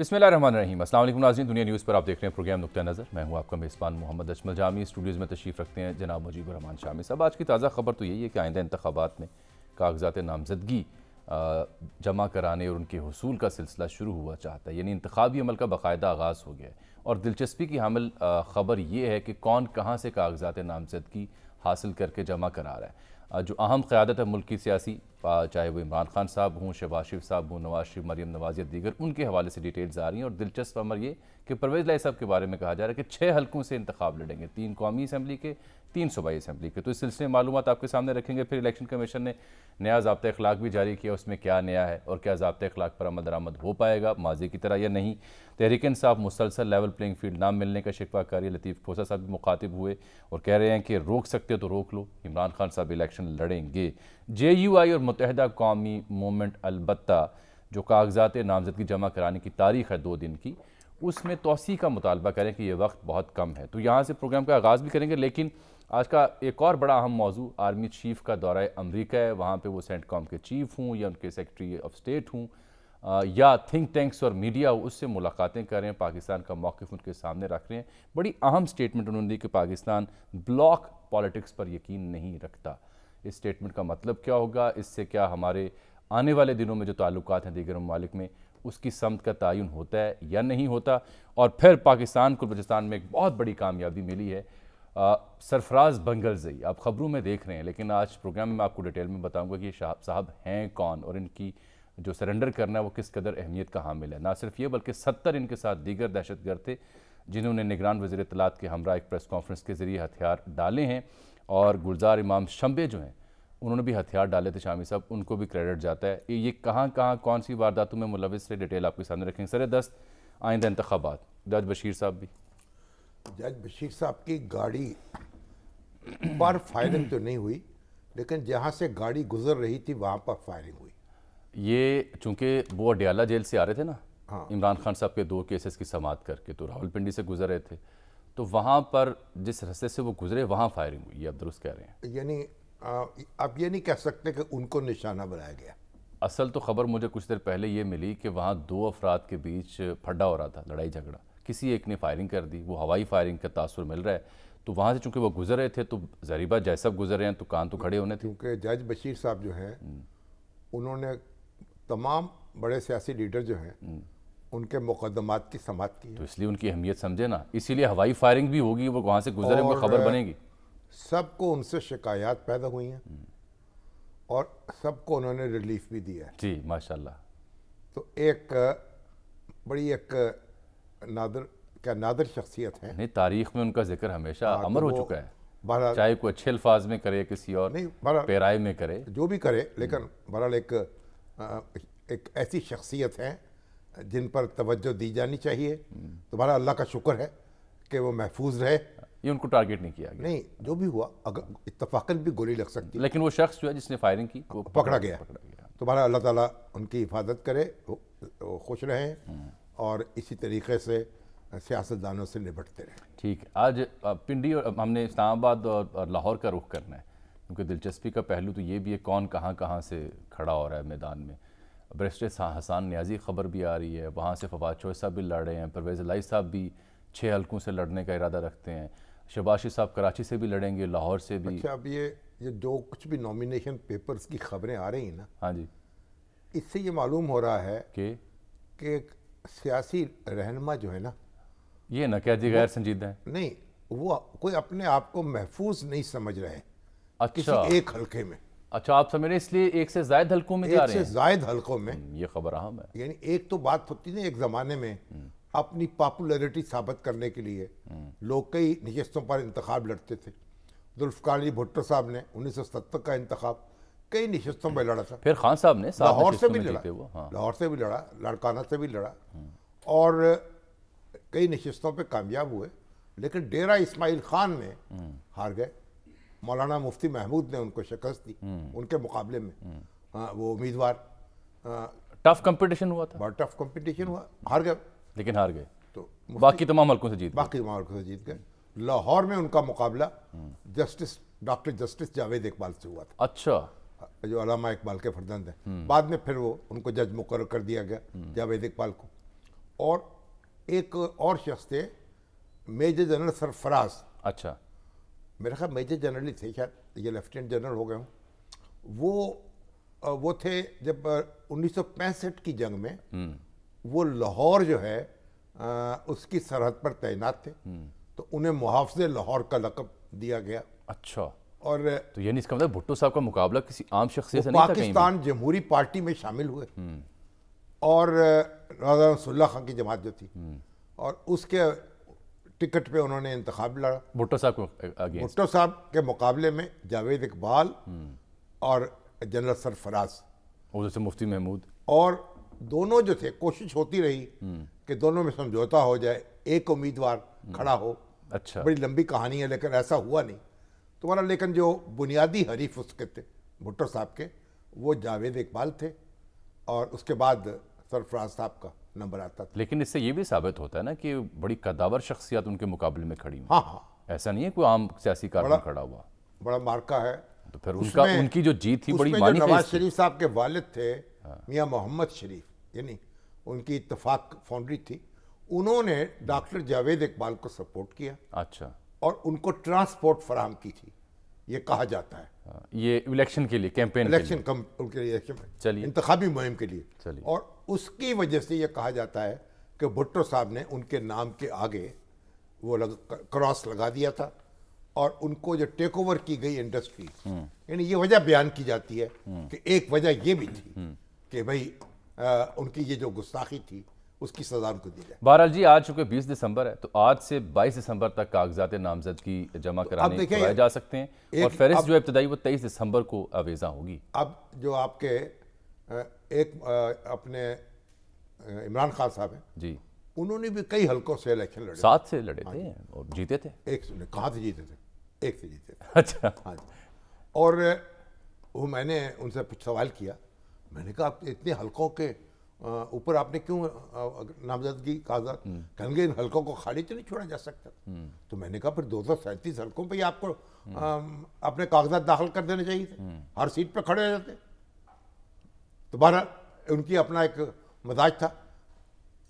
बिस्मिल रहीम असल नाजीन दुनिया न्यूज़ पर आप देख रहे हैं प्रोग्राम नुकता नज़र मैं हूं आपका मेज़बान मोहम्मद अजमल जामी स्टूडियोज़ में तशरीफ़ रखते हैं जनाब मुजीब रहमान शामी साहब आज की ताज़ा खबर तो यही है कि आइंदा इंतबात में कागजात नामजदगी जमा कराने और उनके हसूल का सिलसिला शुरू हुआ चाहता है यानी इंतबी अमल का बाकायदा आगाज़ हो गया है और दिलचस्पी की हामिल खबर ये है कि कौन कहाँ से कागजात नामजदगी हासिल करके जमा करा रहा है जो अहम क़्यादत है मुल्क की सियासी चाहे वो इमरान खान साहब हों शहबाज शरीफ साहब हों नवाज शरीफ मरीम नवाज या दीगर उनके हवाले से डिटेल्स आ रही हैं और दिलचस्प अमर ये कि परवेज़ लाई साहब के बारे में कहा जा रहा है कि छः हलकों से इंतबाब लड़ेंगे तीन कौमी असम्बली के तीन सूबाई असम्बली के तो इस सिलसिले में मालूम आपके सामने रखेंगे फिर इलेक्शन कमीशन ने नया जबता अखलाक भी जारी किया उसमें क्या नया है और क्या जबते अखलाक पर अमल दरामद हो पाएगा माजी की तरह या नहीं तहरीक साहब मुसलसल लेवल प्लेंग फील्ड ना मिलने का शिकवाकारी लतीफ़ खोसा साहब भी मुखातिब हुए और कह रहे हैं कि रोक सकते हो तो रोक लो इमरान खान साहब इलेक्शन लड़ेंगे जे यू आई और मुतहदा कौमी मोमेंट अलबत् जो कागजात नामजदगी जमा कराने की तारीख है दो दिन की उसमें तोसी का मुतालबा करें कि ये वक्त बहुत कम है तो यहाँ से प्रोग्राम का आगाज़ भी करेंगे लेकिन आज का एक और बड़ा अहम मौजू आर्मी चीफ का दौरा अमरीका है वहाँ पर वो सेंट कॉम के चीफ हूँ या उनके सेक्रटरी ऑफ स्टेट हूँ या थिंक टैंक्स और मीडिया हो उससे मुलाकातें करें पाकिस्तान का मौक़ उनके सामने रख रहे हैं बड़ी अहम स्टेटमेंट उन्होंने दी कि पाकिस्तान ब्लॉक पॉलिटिक्स पर यकीन नहीं रखता इस स्टेटमेंट का मतलब क्या होगा इससे क्या हमारे आने वाले दिनों में जो ताल्लुक हैं दीगर ममालिक में उसकी समत का तयन होता है या नहीं होता और फिर पाकिस्तान को बलोचिस्तान में एक बहुत बड़ी कामयाबी मिली है सरफराज बंगलजई आप ख़बरों में देख रहे हैं लेकिन आज प्रोग्राम में मैं आपको डिटेल में बताऊंगा कि ये साहब हैं कौन और इनकी जो सरेंडर करना है वो किस कदर अहमियत का हामिल है ना सिर्फ ये बल्कि सत्तर इनके साथ दीगर दहशत गर्द थे जिन्होंने निगरान वजी तलात के हमरा एक प्रेस कॉन्फ्रेंस के ज़रिए हथियार डाले हैं और गुलजार इमाम शम्बे जो हैं उन्होंने भी हथियार डाले थे शामी साहब उनको भी क्रेडिट जाता है ये कहाँ कहाँ कौन सी वारदातों में मुलविस से डिटेल आपके सामने रखेंगे सर दस्त आइंदा इंतबात जज बशीर साहब भी जज बशीर साहब की गाड़ी पर फायरिंग तो नहीं हुई लेकिन जहाँ से गाड़ी गुजर रही थी वहाँ पर फायरिंग हुई ये चूँकि वो अडियाला जेल से आ रहे थे ना हाँ। इमरान खान साहब के दो केसेस की समात करके तो राहुलपिंडी से गुजर रहे थे तो वहाँ पर जिस रस्ते से वो गुजरे वहाँ फायरिंग हुई ये अब दुरुस्त कह रहे हैं यानी आप ये नहीं कह सकते कि उनको निशाना बनाया गया असल तो खबर मुझे कुछ देर पहले ये मिली कि वहाँ दो अफराद के बीच फड्डा हो रहा था लड़ाई झगड़ा किसी एक ने फायरिंग कर दी वो हवाई फायरिंग का तासर मिल रहा है तो वहाँ से चूंकि वो गुजर रहे थे तो जरीबा जैसा गुजर रहे हैं तो कान तो खड़े होने थे क्योंकि जज बशीर साहब जो हैं हम्म। उन्होंने तमाम बड़े सियासी लीडर जो हैं हम्म। उनके मुकदमात की समाप्त की तो इसलिए उनकी अहमियत समझे ना इसीलिए हवाई फायरिंग भी होगी वो वहाँ से गुजरे खबर बनेगी सबको उनसे शिकायत पैदा हुई हैं और सबको उन्होंने रिलीफ भी दिया है जी माशाल्लाह तो एक बड़ी एक नादर क्या नादर शख्सियत है नहीं तारीख में उनका जिक्र हमेशा हाँ, तो अमर तो हो चुका है चाहे कोई अच्छे अल्फाज में करे किसी और नहीं पेराए में करे जो भी करे हम्म। लेकिन बहरहाल एक एक ऐसी शख्सियत है जिन पर तवज्जो दी जानी चाहिए हम्म। तो बहरा अल्लाह का शुक्र है कि वो महफूज रहे ये उनको टारगेट नहीं किया गया नहीं जो भी हुआ अगर इतफाकन भी गोली लग सकती है लेकिन वो शख्स जो है जिसने फायरिंग की वो पकड़ा, पकड़ा गया पकड़ा गया तो अल्लाह ताला उनकी हिफाजत करे वो खुश रहें हम्म। और इसी तरीके से सियासतदानों से निपटते रहें ठीक आज पिंडी और हमने इस्लामाबाद और लाहौर का रुख करना है क्योंकि दिलचस्पी का पहलू तो ये भी है कौन कहाँ कहाँ से खड़ा हो रहा है मैदान में ब्रेस्ट हसान न्याजी खबर भी आ रही है वहाँ से फवाद चौहे साहब भी लड़ रहे हैं परवेज़ लाई साहब भी छः हलकों से लड़ने का इरादा रखते हैं शबाशी साहब कराची से भी लड़ेंगे लाहौर से भी अच्छा अब ये ये जो कुछ भी नॉमिनेशन पेपर्स की खबरें आ रही हैं ना हाँ जी इससे ये मालूम हो रहा है कि कि सियासी रहनमा जो है ना ये ना क्या जी गैर संजीदा है नहीं वो कोई अपने आप को महफूज नहीं समझ रहे अच्छा किसी एक हल्के में अच्छा आप समझ रहे इसलिए एक से ज्यादा हल्कों में एक जा रहे हैं जायद हल्कों में हम्म, ये खबर अहम है यानी एक तो बात होती ना एक ज़माने में हम्म। अपनी पॉपुलरिटी साबित करने के लिए लोग कई नशस्तों पर इंतखब लड़ते थे दुल्फकारी भुट्टो साहब ने उन्नीस सौ सत्तर का इंतखब कई नशस्तों पर लड़ा था फिर खान साहब ने लाहौर से भी लड़ा हाँ। लाहौर से भी लड़ा लड़काना से भी लड़ा हम्म। और कई नशस्तों पर कामयाब हुए लेकिन डेरा इसमाइल खान में हम्म। हार गए मौलाना मुफ्ती महमूद ने उनको शिकस्त दी हम्म। उनके मुकाबले में हाँ, वो उम्मीदवार टफ हाँ। कंपटीशन हुआ था बहुत टफ कंपटीशन हुआ हार गए लेकिन हार गए तो बाकी तमाम हल्कों से जीत बाकी तमाम हल्कों से जीत गए लाहौर में उनका मुकाबला justice doctor justice Javed Iqbal से हुआ था अच्छा हाँ, जो अलामा इकबाल के फर्जंद हैं बाद में फिर वो उनको जज मुकर कर दिया गया जावेद इकबाल को और एक और शख्स थे मेजर जनरल सरफराज अच्छा मेरे ख्याल मेजर जनरल ही थे शायद ये लेफ्टिनेंट जनरल हो गए हूँ वो वो थे जब उन्नीस की जंग में हम्म। वो लाहौर जो है आ, उसकी सरहद पर तैनात थे हम्म। तो उन्हें मुहाफ़ लाहौर का लकब दिया गया अच्छा और तो यानी इसका मतलब भुट्टो साहब का मुकाबला किसी आम शख्सियत से नहीं पाकिस्तान जमहूरी पार्टी में शामिल हुए हम्म। और राजा रसुल्ला खान की जमात जो थी हम्म। और उसके टिकट पे उन्होंने इंतखब लड़ा भुट्टो साहब को भुट्टो साहब के मुकाबले में जावेद इकबाल और जनरल सरफराज मुफ्ती महमूद और दोनों जो थे कोशिश होती रही हम्म। कि दोनों में समझौता हो जाए एक उम्मीदवार हम्म। खड़ा हो अच्छा बड़ी लंबी कहानी है लेकिन ऐसा हुआ नहीं तुम्हारा लेकिन जो बुनियादी हरीफ उसके थे भुट्टो साहब के वो जावेद इकबाल थे और उसके बाद सरफराज साहब का नंबर आता था लेकिन इससे ये भी साबित होता है ना कि बड़ी कदावर शख्सियत उनके मुकाबले में खड़ी हाँ हाँ ऐसा नहीं है कोई आम सियासी कारकुन खड़ा हुआ बड़ा मार्का है तो फिर उसका उनकी जो जीत थी बड़ी नवाज शरीफ साहब के वालिद थे हाँ। मियाँ मोहम्मद शरीफ यानी उनकी इतफाक फाउंड्री थी उन्होंने डॉक्टर जावेद इकबाल को सपोर्ट किया अच्छा और उनको ट्रांसपोर्ट फराहम की थी ये कहा जाता है हाँ, ये इलेक्शन के लिए कैंपेन इलेक्शन के लिए चलिए इंतबी मुहिम के लिए चलिए और उसकी वजह से ये कहा जाता है कि भुट्टो साहब ने उनके नाम के आगे वो लग, क्रॉस लगा दिया था और उनको जो टेक ओवर की गई इंडस्ट्री हम्म। यानी ये वजह बयान की जाती है हम्म। कि एक वजह ये भी थी हम्म। कि भाई आ, उनकी ये जो गुस्ताखी थी उसकी सज़ा उनको दी जाए बहरहाल जी आज चूँकि बीस दिसंबर है तो आज से बाईस दिसंबर तक कागजात नामजद की जमा कराने कराए जा सकते हैं और फहरिस्त जो इब्तदाई वो तेईस दिसंबर को अवेजा होगी अब जो आपके एक अपने इमरान खान साहब हैं जी उन्होंने भी कई हलकों से इलेक्शन लड़े सात से लड़े हाँ थे और जीते थे एक से कहाँ से जीते थे एक से जीते थे अच्छा हाँ जी और वो मैंने उनसे कुछ सवाल किया मैंने कहा इतने हल्कों के ऊपर आपने क्यों नामजदगी कागजात हम्म। कहेंगे इन हल्कों को तो नहीं छोड़ा जा सकता हम्म। तो मैंने कहा फिर दो सौ सैंतीस हल्कों पर आपको हम्म। अपने कागजात दाखिल कर देने चाहिए थे हर सीट पर खड़े हो जाते तो बहरहाल उनकी अपना एक मजाज था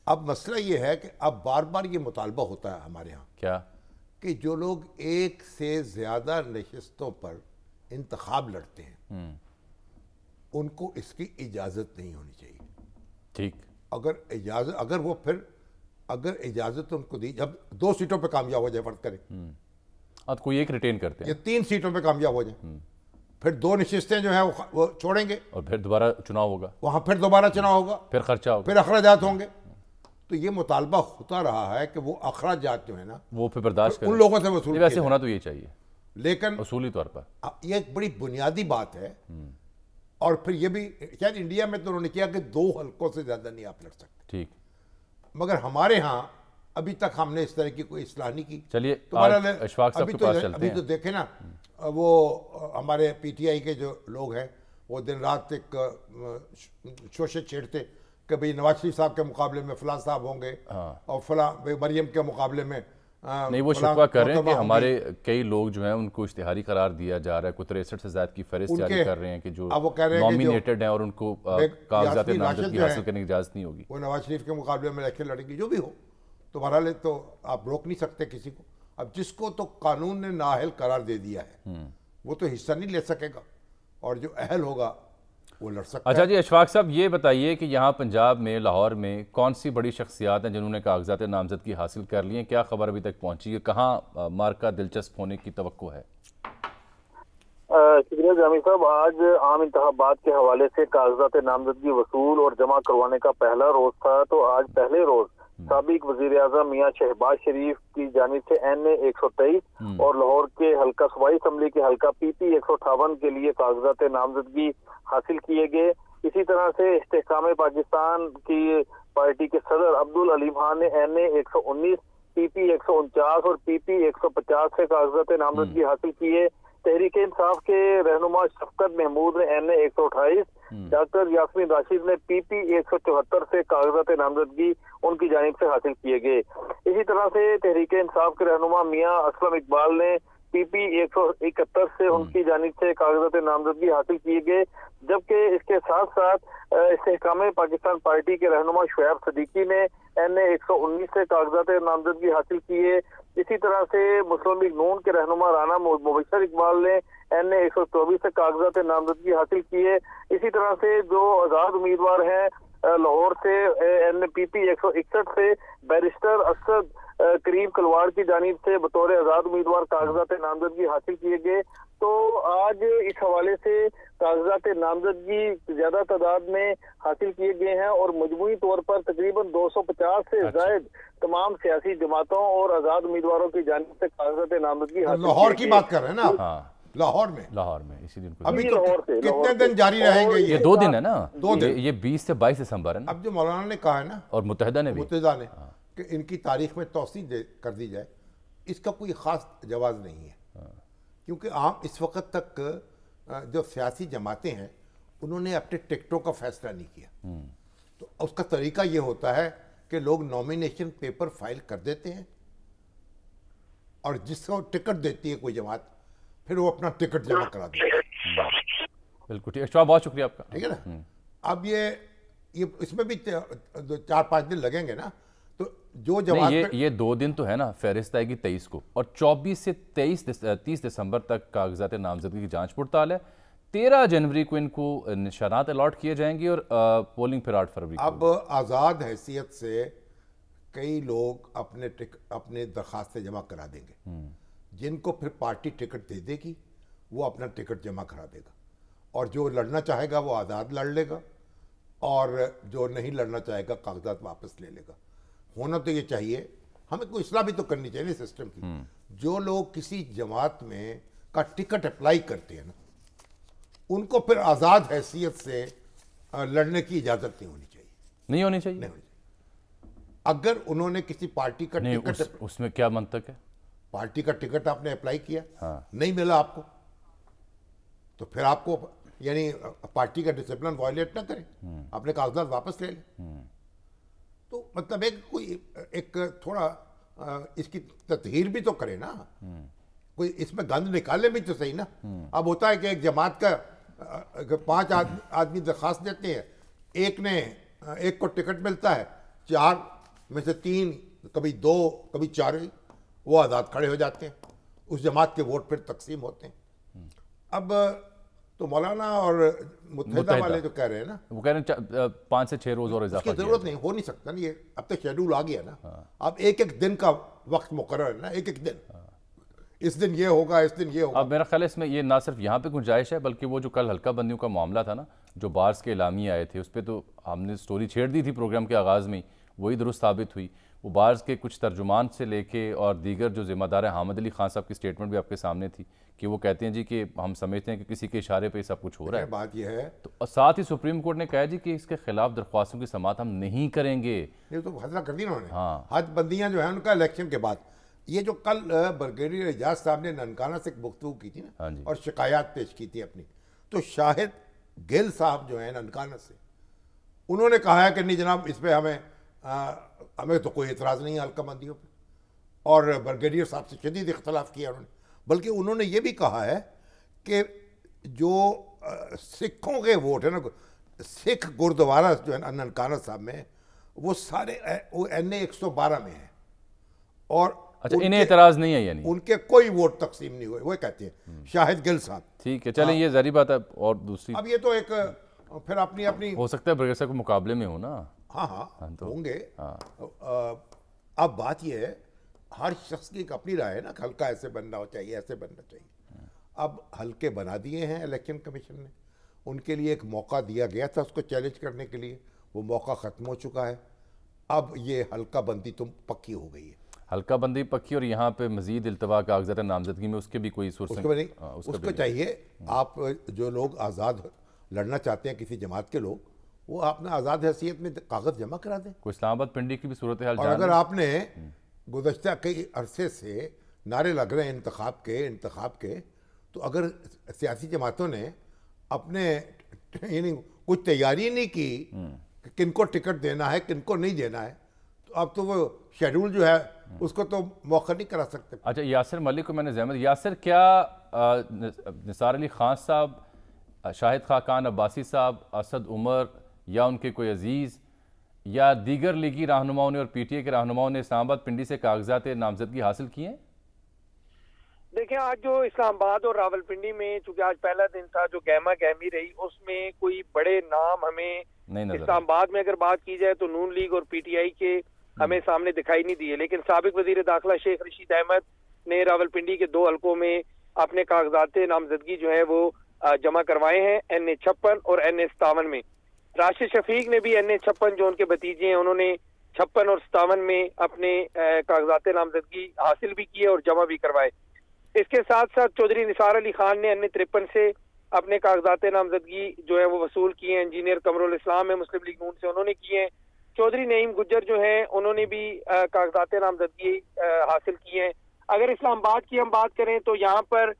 अब मसला ये है कि अब बार बार ये मुतालबा होता है हमारे यहाँ क्या कि जो लोग एक से ज़्यादा नशस्तों पर इंतखब लड़ते हैं उनको इसकी इजाज़त नहीं होनी चाहिए ठीक अगर इजाज़त अगर वो फिर अगर इजाज़त उनको दी जब दो सीटों पे कामयाब हो जाए फर्ज करें हम्म। अब कोई एक रिटेन करते हैं ये तीन सीटों पे कामयाब हो जाए हम्म। फिर दो निशिस्तें जो है वो, वो छोड़ेंगे और फिर दोबारा चुनाव होगा वहाँ फिर दोबारा हम्म। चुनाव होगा फिर खर्चा होगा फिर अखराज होंगे तो ये मुतालबा होता रहा है कि वो अखराज जो है ना वो फिर बर्दाश्त उन लोगों से वसूल वैसे होना तो ये चाहिए लेकिन वसूली तौर पर ये एक बड़ी बुनियादी बात है और फिर ये भी शायद इंडिया में तो उन्होंने किया कि दो हल्कों से ज़्यादा नहीं आप लड़ सकते ठीक मगर हमारे यहाँ अभी तक हमने इस तरह की कोई इसलाह नहीं की चलिए तो अभी तो अभी तो देखे ना वो हमारे पीटीआई के जो लोग हैं वो दिन रात एक शोशे छेड़ते कि भाई नवाज शरीफ साहब के मुकाबले में फला साहब होंगे हाँ। और फला मरियम के मुकाबले में हाँ, नहीं वो शिकवा कर रहे हैं कि हमारे कई लोग जो हैं उनको इश्तिहारी करार दिया जा रहा है कोई तिरसठ से ज्यादा की फहरिस्त जारी कर रहे हैं कि जो नॉमिनेटेड हैं और उनको कागजात नामजदगी हासिल करने की इजाज़त नहीं होगी वो नवाज शरीफ के मुकाबले में इलेक्शन लड़ेंगी जो भी हो तो बहरहाल तो आप रोक नहीं सकते किसी को अब जिसको तो कानून ने नाहल करार दे दिया है हम्म। वो तो हिस्सा नहीं ले सकेगा और जो अहल होगा वो लड़ सकता अच्छा जी अशफाक साहब ये बताइए कि यहाँ पंजाब में लाहौर में कौन सी बड़ी शख्सियात हैं जिन्होंने कागजात नामजदगी हासिल कर ली है क्या खबर अभी तक पहुँची है कहाँ मार्का दिलचस्प होने की तो है शुक्रिया जामी साहब आज आम इंतबात के हवाले से कागजात नामजदगी वसूल और जमा करवाने का पहला रोज था तो आज पहले रोज़ हम्म। सबक वजीर अजम मियाँ शहबाज शरीफ की जानब से एन ए एक सौ तेईस हम्म। और लाहौर के हल्का सूबाई असम्बली के हल्का पी पी एक सौ अठावन के लिए कागजात नामजदगी हासिल किए गए इसी तरह से इस्तेकाम पाकिस्तान की पार्टी के सदर अब्दुल अली खान ने एन ए एक सौ उन्नीस पी पी एक सौ उनचास और पी पी एक सौ पचास से कागजात नामजदगी हम्म। हासिल किए तहरीक इंसाफ के रहनुमा शफकत महमूद ने एन ए एक सौ अट्ठाईस हम्म। डॉक्टर यासमीन राशिद ने पी पी एक सौ चौहत्तर से कागजात नामजदगी उनकी जानब से हासिल किए गए इसी तरह से तहरीक इंसाफ के रहनुमा मियाँ असलम इकबाल ने पी पी एक सौ इकहत्तर से हम्म। उनकी जानब से कागजात नामजदगी हासिल किए गए जबकि इसके साथ साथ इसकाम पाकिस्तान पार्टी के रहनुमा शुैब सदीकी ने एन ए एक सौ उन्नीस से कागजात नामजदगी हासिल किए इसी तरह से मुस्लिम लीग नून के रहनुमा राना मुबशर इकबाल ने एन ए एक सौ चौबीस से कागजात नामजदगी हासिल किए इसी तरह से जो आजाद उम्मीदवार हैं लाहौर से एन पी पी एक सौ इकसठ से बैरिस्टर असद करीब कलवाड़ की जानब से बतौर आजाद उम्मीदवार कागजात नामजदगी हासिल किए गए तो आज इस हवाले से कागजात नामजदगी ज्यादा तादाद में हासिल किए गए हैं और मजमू तौर पर तकरीबन 250 से अच्छा। जायद तमाम सियासी जमातों और आजाद उम्मीदवारों की जानब से कागजात नामजदगी लाहौर की बात कर रहे हैं ना हाँ। लाहौर में लाहौर में इसी दिन अभी तो कितने दिन जारी रहेंगे ये दो दिन है ना दो दिन ये बीस से बाईस दिसंबर है अब जो मौलाना ने कहा है ना और मुतहदा ने मुतहदा ने हाँ। कि इनकी तारीख में तोसी कर दी जाए इसका कोई ख़ास जवाब नहीं है हाँ। क्योंकि आम इस वक्त तक जो सियासी जमातें हैं उन्होंने अपने टिकटों का फैसला नहीं किया हम्म। तो उसका तरीका ये होता है कि लोग नॉमिनेशन पेपर फाइल कर देते हैं और जिसको टिकट देती है कोई जमात फिर वो अपना टिकट जमा करा देती है हम्म। बिल्कुल ठीक है बहुत शुक्रिया आपका ठीक है ना हम्म। अब ये ये इसमें भी चार पाँच दिन लगेंगे ना जो जवाब ये, ये दो दिन तो है ना फहरिस्त आएगी तेईस को और चौबीस से तेईस तीस दिसंबर तक कागजात नामजदगी की जांच पड़ताल है तेरह जनवरी को इनको निशानात अलॉट किए जाएंगे और पोलिंग फिर आठ फरवरी अब आज़ाद हैसियत से कई लोग अपने टिक, अपने दरखास्तें जमा करा देंगे हम्म। जिनको फिर पार्टी टिकट दे देगी वो अपना टिकट जमा करा देगा और जो लड़ना चाहेगा वो आज़ाद लड़ लेगा और जो नहीं लड़ना चाहेगा कागजात वापस ले लेगा होना तो ये चाहिए हमें कोई इसलाह भी तो करनी चाहिए सिस्टम की हम्म। जो लोग किसी जमात में का टिकट अप्लाई करते हैं ना उनको फिर आज़ाद हैसियत से लड़ने की इजाज़त नहीं होनी चाहिए नहीं होनी चाहिए नहीं होनी चाहिए अगर उन्होंने किसी पार्टी का टिकट उस, उसमें क्या मंतक है पार्टी का टिकट आपने अप्लाई किया हाँ। नहीं मिला आपको तो फिर आपको यानी पार्टी का डिसिप्लिन वायलेट ना करें अपने हम्म। कागजात वापस ले लें तो मतलब एक कोई एक थोड़ा इसकी तस्हीर भी तो करे ना हम्म। कोई इसमें गंद निकाले भी तो सही ना हम्म। अब होता है कि एक जमात का पांच आदमी दरखास्त देते हैं एक ने एक को टिकट मिलता है चार में से तीन कभी दो कभी चार वो आज़ाद खड़े हो जाते हैं उस जमात के वोट फिर तकसीम होते हैं हम्म। अब तो मौलाना और मुतहदा वाले जो कह रहे हैं ना वो कह रहे हैं पाँच से छः रोज़ और इजाफा ज़रूरत नहीं हो नहीं सकता ना ये अब तक तो शेड्यूल आ गया ना हाँ। अब एक एक दिन का वक्त मुकर है ना एक एक दिन हाँ। इस दिन ये होगा इस दिन ये होगा अब मेरा ख्याल इसमें ये ना सिर्फ यहाँ पे गुंजाइश है बल्कि वो जो कल हल्का बंदियों का मामला था ना जो बार्स के इलामी आए थे उस पर तो हमने स्टोरी छेड़ दी थी प्रोग्राम के आगाज़ में वही दुरुस्त साबित हुई वो बार्स के कुछ तर्जुमान से लेके और दीगर जो ज़िम्मेदार है हामिद अली खान साहब की स्टेटमेंट भी आपके सामने थी कि वो कहते हैं जी कि हम समझते हैं कि किसी के इशारे पे सब कुछ हो रहा है बात यह है तो साथ ही सुप्रीम कोर्ट ने कहा जी कि इसके खिलाफ दरख्वास्तों की समात हम नहीं करेंगे ये तो फैसला कर दी उन्होंने हाँ हदबंदियाँ जो है उनका इलेक्शन के बाद ये जो कल ब्रिगेडियर एजाज साहब ने ननकाना से गुफ्तु की थी ना हाँ और शिकायत पेश की थी अपनी तो शाहिद गिल साहब जो है ननकाना से उन्होंने कहा है कि नहीं जनाब इस पर हमें हमें तो कोई एतराज़ नहीं है अलका मंदियों पर और ब्रिगेडियर साहब से शदीद इख्तलाफ किया उन्होंने बल्कि उन्होंने ये भी कहा है कि जो सिखों के वोट है ना सिख गुरुद्वारा जो है ना ननकाना साहब में वो सारे वो एन ए एक सौ बारह में है और अच्छा इन्हें एतराज नहीं है यानी उनके कोई वोट तकसीम नहीं हुए वो कहते हैं हम्म। शाहिद गिल साहब ठीक है चलें हाँ। ये जरी बात है और दूसरी अब ये तो एक फिर अपनी अपनी हो सकता है ब्रिगेडियर साहब के मुकाबले में हो ना हाँ, हाँ हाँ तो, होंगे हाँ। अब बात यह है हर शख्स की एक अपनी राय है ना हल्का ऐसे बनना चाहिए ऐसे बनना चाहिए अब हल्के बना दिए हैं इलेक्शन कमीशन ने उनके लिए एक मौका दिया गया था उसको चैलेंज करने के लिए वो मौका ख़त्म हो चुका है अब ये हल्का बंदी तो पक्की हो गई है हल्का बंदी पक्की और यहाँ पे मजीद अल्तवा कागजात नामजदगी में उसके भी कोई सोर्स हाँ, उसको, नहीं, उसको, उसको चाहिए हम्म। आप जो लोग आज़ाद लड़ना चाहते हैं किसी जमात के लोग वो अपना आज़ाद हैसियत में कागज़ जमा करा दें कोई इस्लामाबाद पिंडी की भी सूरत हाल और अगर आपने हम्म। गुजशत कई अरसे से नारे लग रहे हैं इंतखब के इंतखब के तो अगर सियासी जमातों ने अपने यानी कुछ तैयारी नहीं की हम्म। कि किनको टिकट देना है किनको नहीं देना है तो अब तो वो शेड्यूल जो है हम्म। उसको तो मौका नहीं करा सकते अच्छा यासर मलिक को मैंने जहमत यासर क्या निसार अली खान साहब शाहिद खाकान अब्बासी साहब असद उमर या उनके कोई अजीज़ या दीगर लीगी रहनुमाओं ने और पीटीए के रहनुमाओं ने इस्लामाबाद पिंडी से कागजात नामजदगी हासिल किए हैं देखिए आज जो इस्लामाबाद और रावलपिंडी में चूंकि आज पहला दिन था जो गहमा गहमी रही उसमें कोई बड़े नाम हमें इस्लामाबाद में अगर बात की जाए तो नून लीग और पीटीआई के हम्म। हमें सामने दिखाई नहीं दिए लेकिन सबक वजीर दाखिला शेख रशीद अहमद ने रावलपिंडी के दो हलकों में अपने कागजात नामजदगी जो है वो जमा करवाए हैं एन ए छप्पन और एन ए सतावन में राशिद शफीक ने भी अन्य छप्पन जो उनके भतीजे हैं उन्होंने छप्पन और सतावन में अपने कागजात नामजदगी हासिल भी किए और जमा भी करवाए इसके साथ साथ चौधरी निसार अली खान ने अन्य तिरपन से अपने कागजात नामजदगी जो है वो वसूल किए हैं इंजीनियर कमरुल इस्लाम है मुस्लिम लीग नून से उन्होंने किए हैं चौधरी नईम गुजर जो है उन्होंने भी कागजात नामजदगी हासिल किए हैं अगर इस्लामाबाद की हम बात करें तो यहाँ पर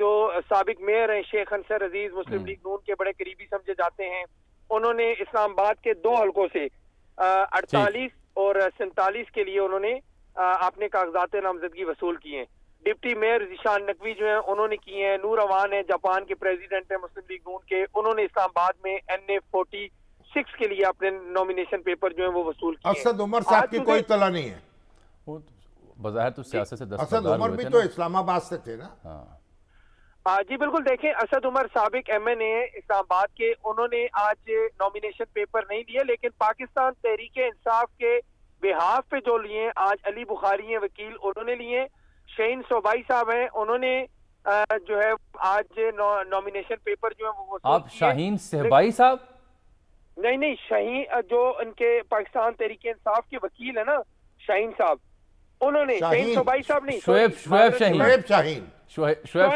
जो सबक मेयर हैं शेख अंसर अजीज मुस्लिम हम्म। लीग नून के बड़े करीबी समझे जाते हैं उन्होंने इस्लामाबाद के दो हलकों से अड़तालीस और सैतालीस के लिए उन्होंने अपने कागजात नामजदगी वसूल किए हैं डिप्टी मेयर जिशान नकवी जो है उन्होंने किए हैं नूर अवान है जापान के प्रेसिडेंट है मुस्लिम लीग नून के उन्होंने इस्लामाबाद में एन ए फोर्टी सिक्स के लिए अपने नॉमिनेशन पेपर जो है वो वसूल किए असद उमर साहब की कोई तला नहीं है तो बजाय तो सियासत से असद उमर भी तो इस्लामाबाद से थे ना हाँ। जी बिल्कुल देखें असद उमर सबक एम एन ए इस्लामाबाद के उन्होंने आज नॉमिनेशन पेपर नहीं लिए लेकिन पाकिस्तान तहरीक इंसाफ के बिहाफ पे जो लिए आज अली बुखारी हैं वकील उन्होंने लिए शहीन सोबाई साहब हैं उन्होंने जो है आज नॉमिनेशन पेपर जो है वो आप शाहीन सहबाई साहब नहीं नहीं शहीन जो इनके पाकिस्तान तहरीक इंसाफ के वकील है ना शाहीन साहब उन्होंने शहीन सोबाई साहब नहीं शोएब शोएब शाहीन शोएब शोएब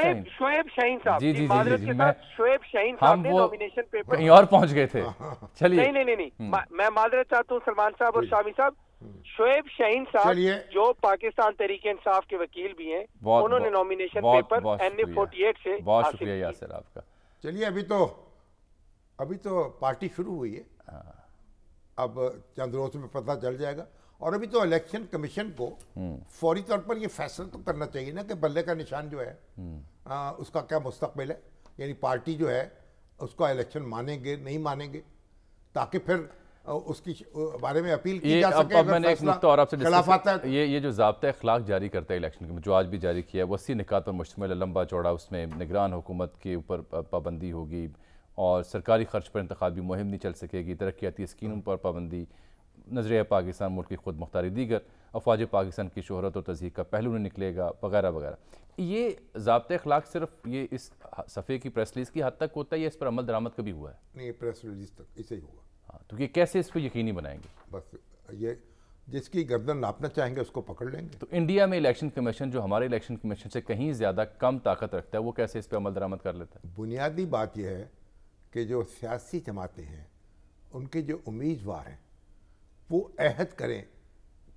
शाहीन साहब जी जी जी, जी मैं शोएब शाहीन साहब ने नॉमिनेशन पेपर कहीं और पहुंच गए थे चलिए नहीं नहीं नहीं हम्म। मैं माजरत चाहता हूँ सलमान साहब और शामी साहब शोएब हम्म। शहीन साहब जो पाकिस्तान तरीके इंसाफ के वकील भी हैं उन्होंने nomination paper N A forty eight से बहुत शुक्रिया यासर आपका चलिए अभी तो अभी तो पार्टी शुरू हुई है हाँ। अब चंद रोज में पता चल जाएगा और अभी तो इलेक्शन कमीशन को हम्म। फौरी तौर पर ये फैसला तो करना चाहिए ना कि बल्ले का निशान जो है हम्म। आ, उसका क्या मुस्तबिल है यानी पार्टी जो है उसका इलेक्शन मानेंगे नहीं मानेंगे ताकि फिर उसकी बारे में अपील की जा सके अब मैंने एक और आपसे खिलाफ आता है तो। ये ये जो जबता अखलाक जारी करता है इलेक्शन जो आज भी जारी किया है वसी निकात पर मुश्तमल लंबा चौड़ा उसमें निगरान हुकूमत के ऊपर पाबंदी होगी और सरकारी खर्च पर इंतबी मुहिम नहीं चल सकेगी तरक्याती स्कीमों पर पाबंदी नज़रिया पाकिस्तान मुल्क की खुद मुख्तारी दीगर अफवाज पाकिस्तान की शहरत और तजीक का पहलू नहीं निकलेगा वगैरह वगैरह ये जबत अखलाक सिर्फ ये इस सफ़े की प्रेस रिलीज़ की हद तक होता है या इस पर अमल दरामद कभी हुआ है नहीं प्रेस रिलीज तक इसे ही हुआ हाँ तो ये कैसे इस पर यकीनी बनाएंगे बस ये जिसकी गर्दन नापना चाहेंगे उसको पकड़ लेंगे तो इंडिया में इलेक्शन कमीशन जो हमारे इलेक्शन कमीशन से कहीं ज़्यादा कम ताकत रखता है वो कैसे इस पर अमल दरामद कर लेता है बुनियादी बात यह है कि जो सियासी जमातें हैं उनके जो उम्मीदवार हैं वो अहद करें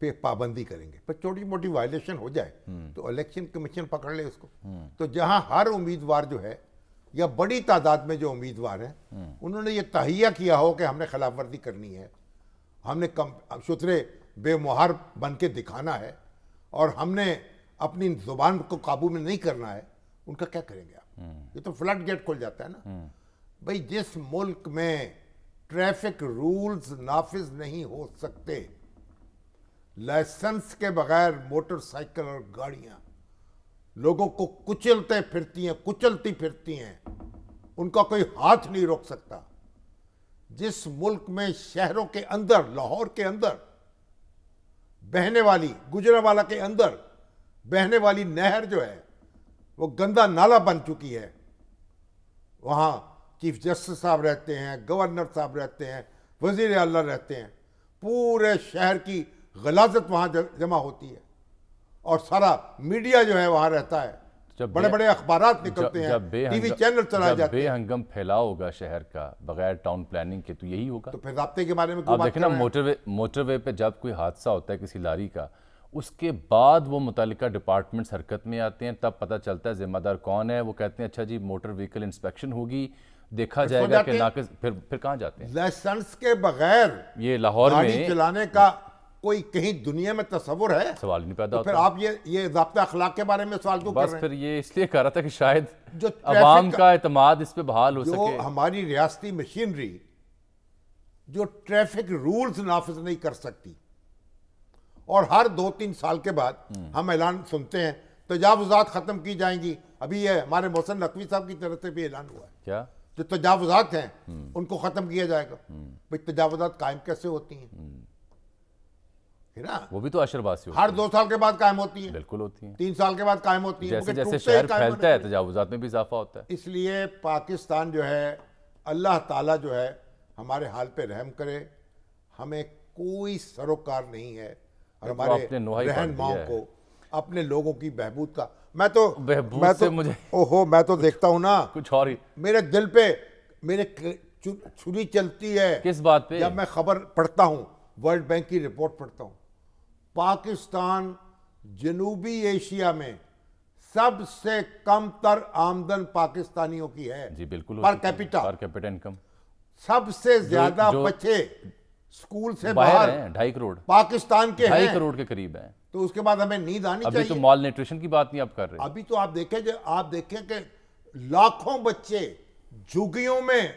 पे पाबंदी करेंगे पर छोटी मोटी वायलेशन हो जाए हम्म। तो इलेक्शन कमीशन पकड़ ले उसको हम्म। तो जहां हर उम्मीदवार जो है या बड़ी तादाद में जो उम्मीदवार हैं हम्म। उन्होंने ये तहैया किया हो कि हमने खिलाफ वर्जी करनी है हमने कम सुथरे बेमुहार बन के दिखाना है और हमने अपनी जुबान को काबू में नहीं करना है उनका क्या करेंगे आप ये तो फ्लड गेट खुल जाता है ना भाई जिस मुल्क में ट्रैफिक रूल्स नाफिज नहीं हो सकते लाइसेंस के बगैर मोटरसाइकिल और गाड़ियां लोगों को कुचलते फिरती हैं कुचलती फिरती हैं उनका कोई हाथ नहीं रोक सकता जिस मुल्क में शहरों के अंदर लाहौर के अंदर बहने वाली गुजरावाला के अंदर बहने वाली नहर जो है वो गंदा नाला बन चुकी है वहां चीफ जस्टिस साहब रहते हैं गवर्नर साहब रहते हैं वजीर अल्लाह रहते हैं पूरे शहर की गलाजत वहाँ जमा होती है और सारा मीडिया जो है वहाँ रहता है जब बड़े बड़े अखबार निकलते हैं टीवी चैनल चलाए जाते हैं बेहंगम फैला होगा शहर का बगैर टाउन प्लानिंग के तो यही होगा तो फिर रबते के बारे में आप देखना मोटरवे मोटरवे पे जब कोई हादसा होता है किसी लारी का उसके बाद वो मुतल डिपार्टमेंट्स हरकत में आते हैं तब पता चलता है जिम्मेदार कौन है वो कहते हैं अच्छा जी मोटर व्हीकल इंस्पेक्शन होगी देखा जाएगा कि नाकस फिर फिर कहाँ जाते हैं लाइसेंस के बगैर ये लाहौर में चलाने का कोई कहीं दुनिया में तस्वुर है सवाल नहीं पैदा तो फिर आप ये ये जबता अखलाक के बारे में सवाल क्यों कर रहे हैं फिर ये इसलिए कह रहा था कि शायद जो आवाम का अतमाद इस पर बहाल हो सके हमारी रियासती मशीनरी जो ट्रैफिक रूल्स नाफिज नहीं कर सकती और हर दो तीन साल के बाद हम्म। हम ऐलान सुनते हैं तजावजात खत्म की जाएंगी अभी ये हमारे मोहसन नकवी साहब की तरफ से भी ऐलान हुआ है क्या जो तजावजात हैं उनको ख़त्म किया जाएगा भाई तजावजात कायम कैसे होती हैं है ना वो भी तो आशीर्वाद से हर दो साल के बाद कायम होती है बिल्कुल होती है तीन साल के बाद कायम होती है जैसे जैसे शहर फैलता है तजावजात में भी इजाफा होता है इसलिए पाकिस्तान जो है अल्लाह ताला जो है हमारे हाल पे रहम करे हमें कोई सरोकार नहीं है और हमारे रहन माओ को अपने लोगों की बहबूद का मैं तो मैं तो मुझे ओहो मैं तो देखता हूँ ना कुछ और ही मेरे दिल पे मेरे छुरी चलती है किस बात पे जब मैं खबर पढ़ता हूँ वर्ल्ड बैंक की रिपोर्ट पढ़ता हूँ पाकिस्तान जनूबी एशिया में सबसे कम तर आमदन पाकिस्तानियों की है जी बिल्कुल per capita per capita income सबसे ज्यादा बच्चे स्कूल से बाहर ढाई करोड़ पाकिस्तान के ढाई करोड़ के करीब है तो उसके बाद हमें नींद आनी अभी तो चाहिए। तो मॉल न्यूट्रिशन की बात नहीं आप कर रहे अभी तो आप देखें जो आप देखें कि लाखों बच्चे झुगियों में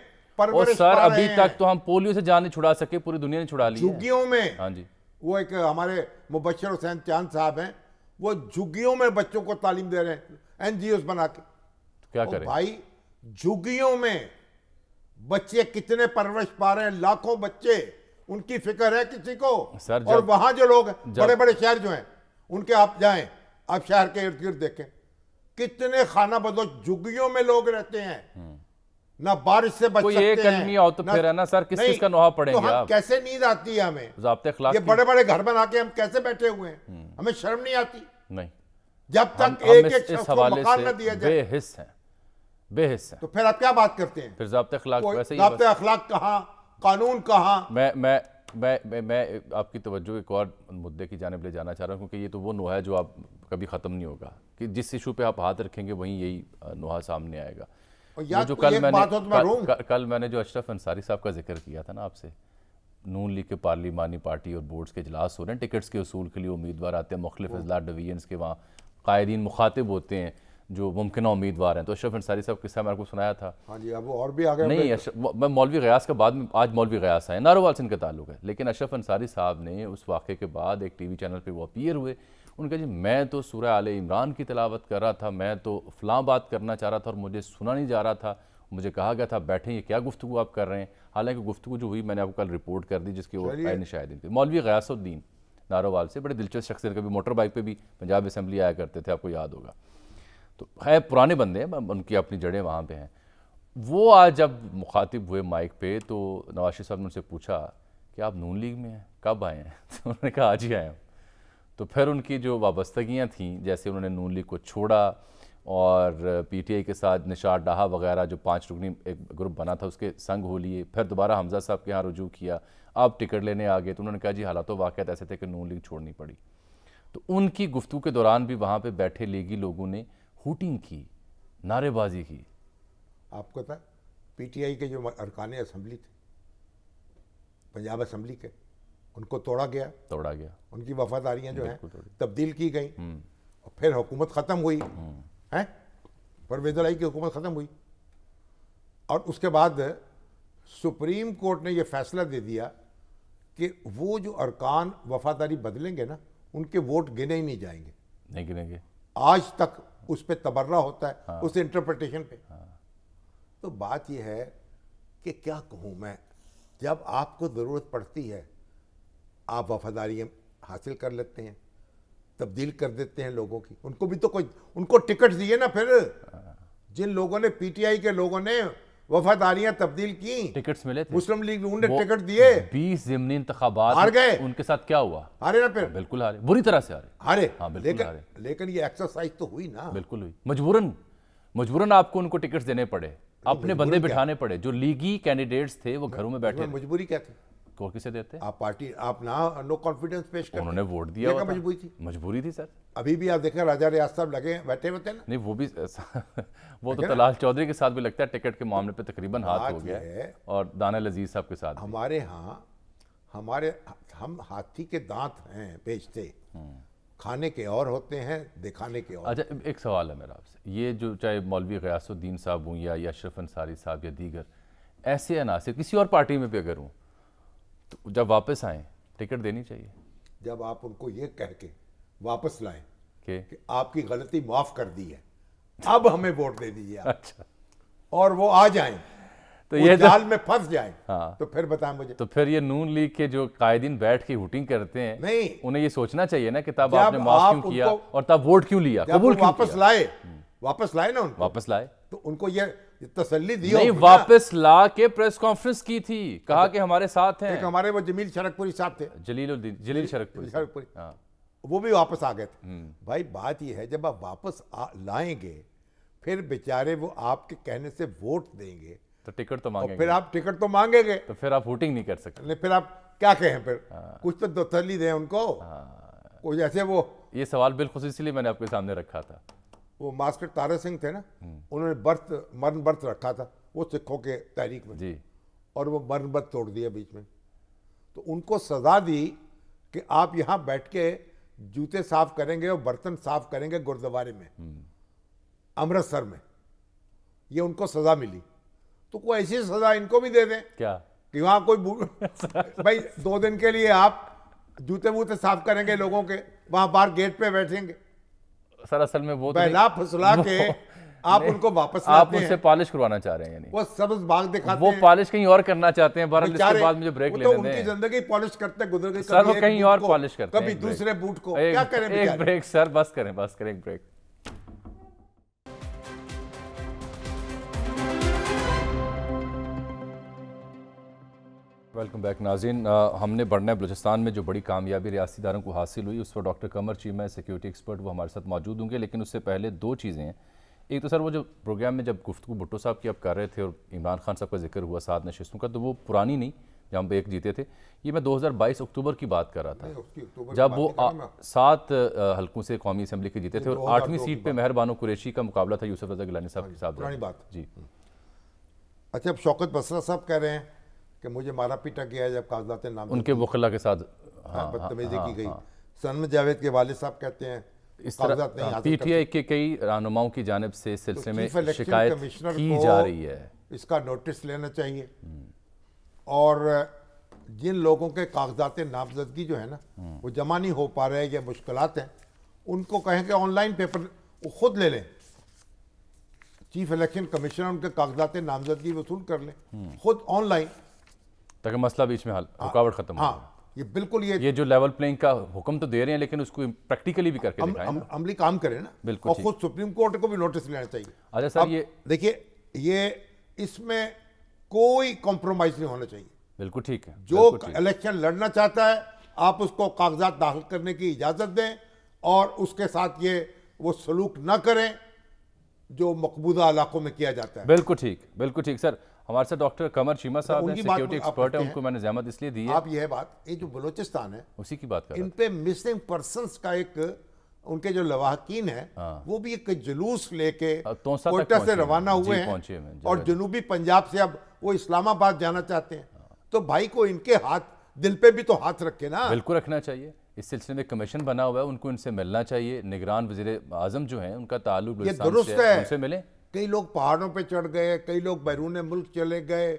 और सर अभी तक तो हम पोलियो से जान नहीं छुड़ा सके पूरी दुनिया ने छुड़ा ली झुगियों में हाँ जी वो एक हमारे मुबशर हुसैन चांद साहब हैं वो झुगियों में बच्चों को तालीम दे रहे हैं एनजीओ बना के तो क्या तो करें भाई झुगियों में बच्चे कितने परवरिश पा रहे हैं लाखों बच्चे उनकी फिक्र है किसी को सर और वहां जो लोग बड़े बड़े शहर जो हैं उनके आप जाए आप शहर के इर्द गिर्द देखें कितने खाना बदोश झुग्गियों में लोग रहते हैं हम्म। ना बारिश से बच कोई सकते हैं तो ना, फिर है ना सर किस चीज का नोहा पड़ेगा तो हम कैसे नींद आती है हमें ये बड़े बड़े घर बना के हम कैसे बैठे हुए हैं हम्म। हमें शर्म नहीं आती नहीं जब तक हम, एक एक इस हवाले से दिया जाए बेहिस है बेहिस है तो फिर आप क्या बात करते हैं फिर जबते अखलाक वैसे ही अखलाक कहाँ कानून कहाँ मैं मैं मैं मैं, मैं आपकी तवज्जो एक और मुद्दे की जानब ले जाना चाह रहा हूँ क्योंकि ये तो वो नुहा है जो आप कभी ख़त्म नहीं होगा कि जिस इशू पे आप हाथ रखेंगे वहीं यही नुहा सामने आएगा जो कल मैंने तो कल, कल मैंने जो अशरफ अंसारी साहब का जिक्र किया था ना आपसे नून लीग के पार्लिमानी पार्टी और बोर्ड्स के इजलास हो रहे हैं टिकट्स के असूल के लिए उम्मीदवार आते हैं मुख्तफ अजला डिवीजन के वहाँ कायदीन मुखातिब होते हैं जो मुमकिन उम्मीदवार हैं तो अशरफ अंसारी साहब किस्सा मैं आपको सुनाया था हाँ जी अब और भी आ गए नहीं मैं मौलवी गयास का बाद में आज मौलवी गयास आए नारोवाल सिंह का ताल्लुक है लेकिन अशरफ अंसारी साहब ने उस वाक़े के बाद एक टी वी चैनल पर वो अपीयर हुए उनका जी मैं तो सूर्य आल इमरान की तलावत कर रहा था मैं तो फलां बात करना चाह रहा था और मुझे सुना नहीं जा रहा था मुझे कहा गया था बैठे ये क्या गुफ्तु आप कर रहे हैं हालांकि गुफ्तु जो हुई मैंने आपको कल रिपोर्ट कर दी जिसकी वो शायद थी मौलवी गयासुद्दीन नारोवाल से बड़े दिलचस्प शख्सियत कभी मोटर बाइक पर भी पंजाब असम्बली आया करते थे आपको याद होगा तो है पुराने बंदे हैं उनकी अपनी जड़ें वहाँ पे हैं वो आज जब मुखातिब हुए माइक पे तो नवाज साहब ने उनसे पूछा कि आप नून लीग में हैं कब आए हैं तो उन्होंने कहा आज ही आए हम तो फिर उनकी जो वाबस्तगियाँ थीं जैसे उन्होंने नून लीग को छोड़ा और पीटीआई के साथ निशार डहा वगैरह जो पांच रुकनी एक ग्रुप बना था उसके संग हो लिए फिर दोबारा हमजा साहब के यहाँ रुजू किया आप टिकट लेने आ गए तो उन्होंने कहा जी हालात वाक़ ऐसे थे कि नून लीग छोड़नी पड़ी तो उनकी गुफ्तु के दौरान भी वहाँ पर बैठे लेगी लोगों ने हूटिंग की नारेबाजी की आपको पता पीटीआई के जो अरकान असम्बली थे पंजाब असम्बली के उनको तोड़ा गया तोड़ा गया उनकी वफादारियां जो हैं तब्दील की गई हम्म। और फिर हुकूमत ख़त्म हुई हम्म। हैं परवेजलाई की हुकूमत ख़त्म हुई और उसके बाद सुप्रीम कोर्ट ने यह फैसला दे दिया कि वो जो अरकान वफादारी बदलेंगे ना उनके वोट गिने ही नहीं जाएंगे नहीं गिनेंगे आज तक उस पर तबर्रा होता है हाँ। उस इंटरप्रटेशन पे हाँ। तो बात यह है कि क्या कहूँ मैं जब आपको ज़रूरत पड़ती है आप वफादारी हासिल कर लेते हैं तब्दील कर देते हैं लोगों की उनको भी तो कोई उनको टिकट दिए ना फिर हाँ। जिन लोगों ने पीटीआई के लोगों ने वफादारियां तब्दील की टिकट मिले थे मुस्लिम लीग ने टिकट दिए बीस जमनी हार गए उनके साथ क्या हुआ हारे ना फिर बिल्कुल हारे बुरी तरह से हारे हारे हाँ बिल्कुल लेकिन, हारे लेकिन ये एक्सरसाइज तो हुई ना बिल्कुल हुई मजबूरन मजबूरन आपको उनको टिकट देने पड़े अपने बंदे बिठाने पड़े जो लीगी कैंडिडेट्स थे वो घरों में बैठे मजबूरी क्या थी और किसे देते आप पार्टी आप ना नो कॉन्फिडेंस पेश कर उन्होंने वोट दिया होता मजबूरी थी मजबूरी थी सर अभी भी आप देखें राजा रियाज साहब लगे बैठे होते हैं नहीं वो भी वो तो तलाल चौधरी के साथ भी लगता है टिकट के मामले पे तकरीबन हाथ हो गया है और दाना लजीज साहब के साथ हमारे यहाँ हमारे हम हाथी के दांत हैं बेचते हम्म। खाने के और होते हैं दिखाने के और अच्छा एक सवाल है मेरा आपसे ये जो चाहे मौलवी गयासुद्दीन साहब हूँ या अशरफ अंसारी साहब या दीगर ऐसे अनासर किसी और पार्टी में भी अगर हूँ तो जब वापस आए टिकट देनी चाहिए जब आप उनको ये कह के वापस लाए के? कि आपकी गलती माफ कर दी है अब हमें वोट दे दीजिए अच्छा और वो आ जाए तो ये तो- जाल तो, में फंस जाए हाँ, तो फिर बताएं मुझे तो फिर ये नून लीग के जो कायदीन बैठ के हुटिंग करते हैं नहीं उन्हें ये सोचना चाहिए ना कि तब आपने माफ क्यों किया और तब वोट क्यों लिया वापस लाए हम्म। वापस लाए ना उनको वापस लाए तो उनको ये तसली दी नहीं वापस ला के प्रेस कॉन्फ्रेंस की थी कहा अच्छा। कि हमारे साथ हैं हमारे वो जमील शरकपुरी साहब थे जलीलुद्दीन जलील शरकपुरी शरकपुरी हाँ। वो भी वापस आ गए थे हम्म। भाई बात यह है जब आप वापस लाएंगे फिर बेचारे वो आपके कहने से वोट देंगे तो टिकट तो मांगेंगे फिर आप टिकट तो मांगेंगे तो फिर आप वोटिंग नहीं कर सकते फिर आप क्या कहें फिर हाँ। कुछ तो तसली दें उनको हाँ। कुछ ऐसे वो ये सवाल बिल्कुल इसलिए मैंने आपके सामने रखा था वो मास्टर तारा सिंह थे ना उन्होंने बर्थ मरण बर्थ रखा था वो सिखों के तहरीक में जी और वो मरण बर्थ तोड़ दिया बीच में तो उनको सजा दी कि आप यहाँ बैठ के जूते साफ करेंगे और बर्तन साफ करेंगे गुरुद्वारे में अमृतसर में ये उनको सजा मिली तो कोई ऐसी सजा इनको भी दे दें क्या कि वहाँ कोई भाई दो दिन के लिए आप जूते वूते साफ करेंगे लोगों के वहाँ बाहर गेट पे बैठेंगे सर असल में वो तो बहला तो फुसला के आप उनको वापस आप उनसे पॉलिश करवाना चाह रहे हैं यानी वो सब बाग दिखाते वो पॉलिश कहीं और करना चाहते हैं बहरहाल इसके बाद मुझे ब्रेक लेने तो दें जिंदगी पॉलिश करते गुजर गई सर वो कहीं और पॉलिश करते हैं कभी दूसरे बूट को क्या करें एक ब्रेक सर बस करें बस करें एक ब्रेक वेलकम बैक नाजीन हमने बढ़ने बलोचिस्तान में जो बड़ी कामयाबी रियासी दारों को हासिल हुई उस पर doctor Qamar Cheema security expert वो हमारे साथ मौजूद होंगे लेकिन उससे पहले दो चीज़ें हैं एक तो सर वो जो प्रोग्राम में जब गुफ्तु भुट्टो साहब की आप कर रहे थे और इमरान खान साहब का जिक्र हुआ सात नशस्तों का तो वो पुरानी नहीं जब हम एक जीते थे ये मैं 2022 अक्टूबर की बात कर रहा था जब वो सात हलकों से कौमी असम्बली के जीते थे और आठवीं सीट पर मेहरबानो कुरेशी का मुकाबला था यूसुफ रजा गिलानी साहब हाँ के साथ जी अच्छा अब शौकत बसरा साहब कह रहे हैं कि मुझे मारा पीटा गया जब काजलाते नाम उनके वकला के साथ हाँ, हाँ बदतमीजी हाँ, की गई हाँ। सनम जावेद के वाले साहब कहते हैं इस तरह पीटीआई के कई रहनुमाओं की जानब से इस तो सिलसिले में शिकायत की जा रही है इसका नोटिस लेना चाहिए हम्म। और जिन लोगों के कागजात नामजदगी जो है ना हम्म। वो जमा नहीं हो पा रहे या मुश्किल हैं उनको कहें कि ऑनलाइन पेपर खुद ले लें चीफ इलेक्शन कमिश्नर उनके कागजात नामजदगी वसूल कर लें हम्म। खुद ऑनलाइन ताकि मसला बीच में हल हाँ। रुकावट खत्म हाँ ये बिल्कुल ये ये जो लेवल प्लेइंग का हुक्म तो दे रहे हैं लेकिन उसको प्रैक्टिकली भी करके अमली काम करें ना बिल्कुल और खुद सुप्रीम कोर्ट को भी नोटिस लेना चाहिए अच्छा सर ये देखिए ये इसमें कोई कॉम्प्रोमाइज नहीं होना चाहिए बिल्कुल ठीक है जो इलेक्शन लड़ना चाहता है आप उसको कागजात दाखिल करने की इजाज़त दें और उसके साथ ये वो सलूक ना करें जो मकबूदा इलाकों में किया जाता है बिल्कुल ठीक बिल्कुल ठीक सर हमारे साथ डॉक्टर कमर चीमा तो साहब हैं सिक्योरिटी एक्सपर्ट हैं उनको मैंने जहमत इसलिए दी है आप यह बात ये जो बलोचिस्तान है उसी की बात कर इन पे मिसिंग पर्सन का एक उनके जो लवाहकीन है आ, हाँ। वो भी एक जुलूस लेके तो कोटा से रवाना हुए हैं और जनूबी पंजाब से अब वो इस्लामाबाद जाना चाहते हैं तो भाई को इनके हाथ दिल पे भी तो हाथ रखे ना बिल्कुल रखना चाहिए इस सिलसिले में कमीशन बना हुआ है उनको इनसे मिलना चाहिए निगरान वजीर आजम जो है उनका ताल्लुक उनसे मिले कई लोग पहाड़ों पे चढ़ गए कई लोग बैरून मुल्क चले गए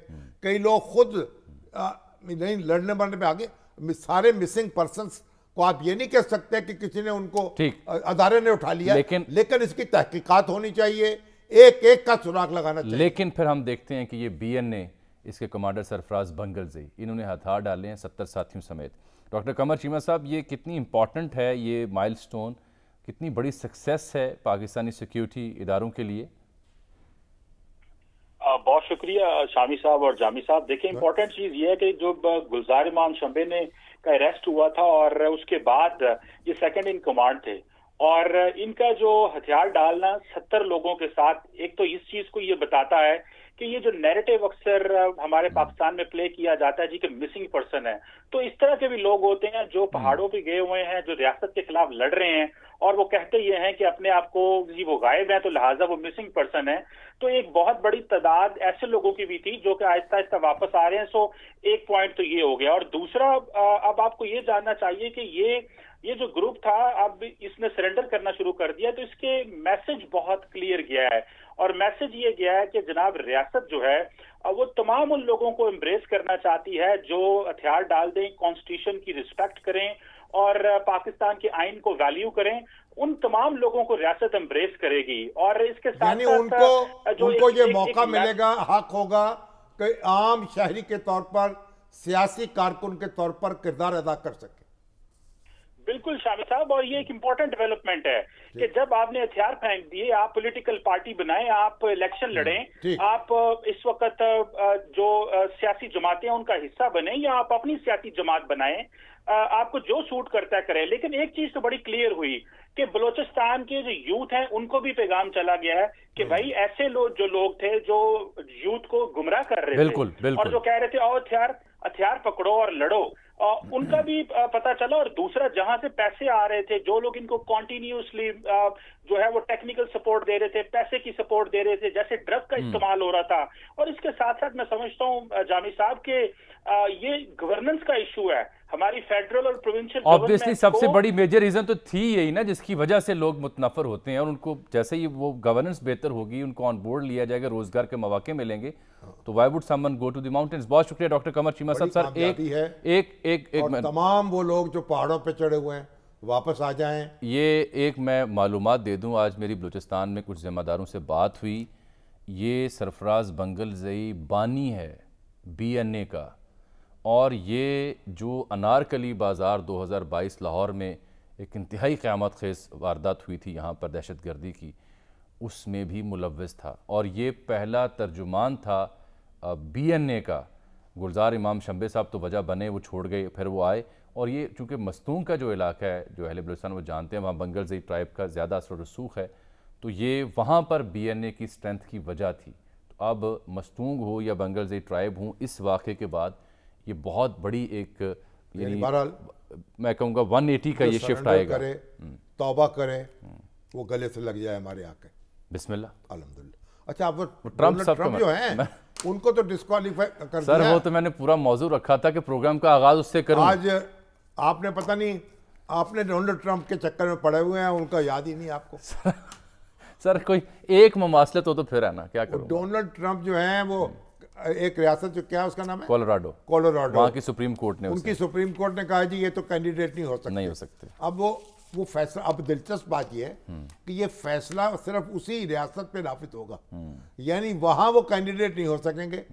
कई लोग खुद आ, नहीं लड़ने मरने पे आगे सारे मिसिंग पर्सन को आप ये नहीं कह सकते कि किसी ने उनको अदारे ने उठा लिया लेकिन लेकिन इसकी तहकीकात होनी चाहिए एक एक का सुराग लगाना चाहिए लेकिन फिर हम देखते हैं कि ये बी एन ए इसके कमांडर सरफराज बंगल जी इन्होंने हथियार डाले हैं सत्तर साथियों समेत डॉक्टर कमर चीमा साहब ये कितनी इम्पॉर्टेंट है ये माइलस्टोन कितनी बड़ी सक्सेस है पाकिस्तानी सिक्योरिटी इदारों के लिए बहुत शुक्रिया शामी साहब और जामी साहब देखिए इम्पोर्टेंट हाँ। चीज ये है कि जो गुलजार इमाम शंबे ने का अरेस्ट हुआ था और उसके बाद ये सेकंड इन कमांड थे और इनका जो हथियार डालना सत्तर लोगों के साथ एक तो इस चीज को ये बताता है कि ये जो नैरेटिव अक्सर हमारे हम्म। पाकिस्तान में प्ले किया जाता है जी कि मिसिंग पर्सन है तो इस तरह के भी लोग होते हैं जो हम्म। पहाड़ों पे गए हुए हैं जो रियासत के खिलाफ लड़ रहे हैं और वो कहते ये हैं कि अपने आप को जी वो गायब है तो लिहाजा वो मिसिंग पर्सन है तो एक बहुत बड़ी तादाद ऐसे लोगों की भी थी जो कि आहिस्ता आहिस्ता वापस आ रहे हैं सो एक पॉइंट तो ये हो गया और दूसरा अब आपको ये जानना चाहिए कि ये ये जो ग्रुप था अब इसने सरेंडर करना शुरू कर दिया तो इसके मैसेज बहुत क्लियर गया है और मैसेज ये गया है कि जनाब रियासत जो है वो तमाम उन लोगों को एम्ब्रेस करना चाहती है जो हथियार डाल दें कॉन्स्टिट्यूशन की रिस्पेक्ट करें और पाकिस्तान के आइन को वैल्यू करें उन तमाम लोगों को रियासत एम्ब्रेस करेगी और इसके साथ उनको जो उनको एक, ये एक, मौका एक, मिलेगा हक होगा कि आम शहरी के तौर पर सियासी कारकुन के तौर पर किरदार अदा कर सके बिल्कुल शामिल साहब और ये एक इम्पोर्टेंट डेवलपमेंट है कि जब आपने हथियार फेंक दिए आप पॉलिटिकल पार्टी बनाए आप इलेक्शन लड़े आप इस वक्त जो सियासी जमातें हैं उनका हिस्सा बने या आप अपनी सियासी जमात बनाए आपको जो सूट करता करें लेकिन एक चीज तो बड़ी क्लियर हुई कि बलोचिस्तान के जो यूथ हैं उनको भी पैगाम चला गया है कि भाई ऐसे लोग जो लोग थे जो यूथ को गुमराह कर रहे थे और जो कह रहे थे और हथियार हथियार पकड़ो और लड़ो उनका भी पता चला और दूसरा जहां से पैसे आ रहे थे जो लोग इनको कॉन्टिन्यूसली जो है वो टेक्निकल सपोर्ट दे रहे थे पैसे की सपोर्ट दे रहे थे जैसे ड्रग का हम्म। इस्तेमाल हो रहा था और इसके साथ साथ मैं समझता हूँ जामी साहब के ये गवर्नेंस का इशू है हमारी फेडरल और प्रोविंशियल ऑब्वियसली सबसे बड़ी मेजर रीजन तो थी यही ना जिसकी वजह से लोग मुतनफर होते हैं और उनको जैसे ही वो गवर्नेंस बेहतर होगी उनको ऑन बोर्ड लिया जाएगा रोजगार के मौके मिलेंगे तो why would someone go to mountains बहुत शुक्रिया डॉक्टर कमर चीमा साहब सर एक है एक एक एक तमाम वो लोग जो पहाड़ों पर चढ़े हुए हैं वापस आ जाए ये एक मैं मालूम दे दूँ आज मेरी बलूचिस्तान में कुछ जिम्मेदारों से बात हुई ये सरफराज बंगल जई बानी है ए का और ये जो अनारकली बाज़ार 2022 लाहौर में एक इंतहाई क़्यामत खेज वारदात हुई थी यहाँ पर दहशत गर्दी की उसमें भी मुलव था और ये पहला तर्जुमान था बी एन ए का गुलजार इमाम शम्बे साहब तो वजह बने वो छोड़ गए फिर वो आए और ये चूँकि मस्तूम का जो इलाका है जो अहले बलुस्तान वो जानते हैं वहाँ बंगल जई ट्राइब का ज़्यादा असर रसूख है तो ये वहाँ पर बी एन ए की स्ट्रेंथ की वजह थी तो अब मस्तूंग हो या बंगल जई ट्राइब हों इस वाक़े के बाद ये बहुत बड़ी एक बहरहाल मैं कहूँगा वन एटी का ये शिफ्ट आएगा करें हम्म। तोबा करें वो गले से लग जाए हमारे आके बिस्मिल्ला अलहमदुल्ला अच्छा आप ट्रंप सब तो ट्रंप जो हैं उनको तो डिस्कालीफाई कर सर वो तो मैंने पूरा मौजूद रखा था कि प्रोग्राम का आगाज उससे करूं आज आपने पता नहीं आपने डोनाल्ड ट्रंप के चक्कर में पड़े हुए हैं उनका याद ही नहीं आपको सर, सर कोई एक ममासलत हो तो फिर आना क्या करो डोनाल्ड ट्रंप जो हैं वो हम्म। एक रियासत जो क्या उसका नाम है कोलोराडो कोलोराडो वहाँ की सुप्रीम कोर्ट ने उनकी सुप्रीम कोर्ट ने कहा जी ये तो कैंडिडेट नहीं हो सकते नहीं हो सकते अब वो वो फैसला अब दिलचस्प बात ये है कि ये फैसला सिर्फ उसी रियासत पे नाफित होगा यानी वहां वो कैंडिडेट नहीं हो सकेंगे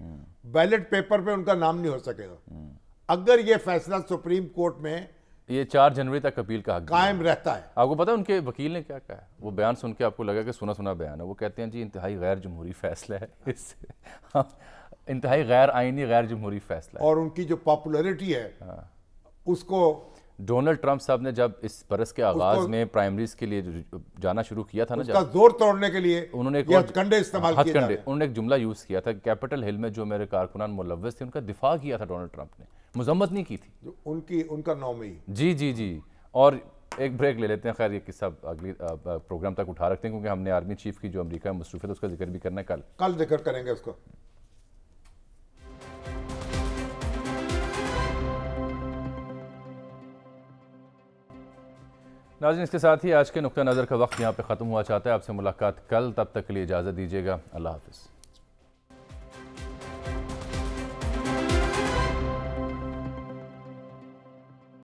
बैलेट पेपर पे उनका नाम नहीं हो सकेगा अगर ये फैसला सुप्रीम कोर्ट में ये चार जनवरी तक अपील का कायम रहता है आपको पता है उनके वकील ने क्या कहा वो बयान सुन के आपको लगा कि सुना सुना बयान है वो कहते हैं जी इंतहाई गैर जमहूरी फैसला है इससे हाँ। इंतहाई गैर आइनी गैर जमहूरी फैसला और उनकी जो पॉपुलरिटी है हाँ। उसको डोनाल्ड ट्रंप साहब ने जब इस बरस के आगाज में प्राइमरीज के लिए जाना शुरू किया था ना जब जोर तोड़ने के लिए उन्होंने एक हथकंडे इस्तेमाल किए उन्होंने एक जुमला यूज किया था कैपिटल हिल में जो मेरे कारकुनान मुलवस थे उनका दिफा किया था डोनाल्ड ट्रंप ने मुजम्मत नहीं की थी उनकी उनका नौमी जी जी जी और एक ब्रेक ले लेते हैं खैर ये किस्सा अगली प्रोग्राम तक उठा रखते हैं क्योंकि हमने आर्मी चीफ की जो अमेरिका मसरूफ है तो उसका जिक्र भी करना है कल कल जिक्र करेंगे उसको नाजिन इसके साथ ही आज के नुक़ नज़र का वक्त यहाँ पर ख़त्म हुआ चाहता है आपसे मुलाकात कल तब तक के लिए इजाज़त दीजिएगा अल्लाह हाफिज़